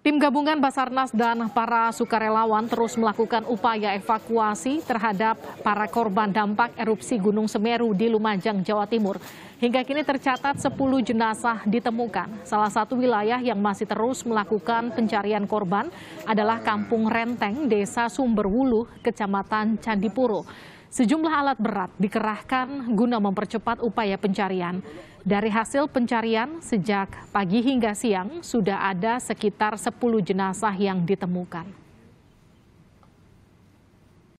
Tim gabungan Basarnas dan para sukarelawan terus melakukan upaya evakuasi terhadap para korban dampak erupsi Gunung Semeru di Lumajang, Jawa Timur. Hingga kini tercatat 10 jenazah ditemukan. Salah satu wilayah yang masih terus melakukan pencarian korban adalah Kampung Renteng, Desa Sumberwulu, Kecamatan Candipuro. Sejumlah alat berat dikerahkan guna mempercepat upaya pencarian. Dari hasil pencarian sejak pagi hingga siang sudah ada sekitar 10 jenazah yang ditemukan.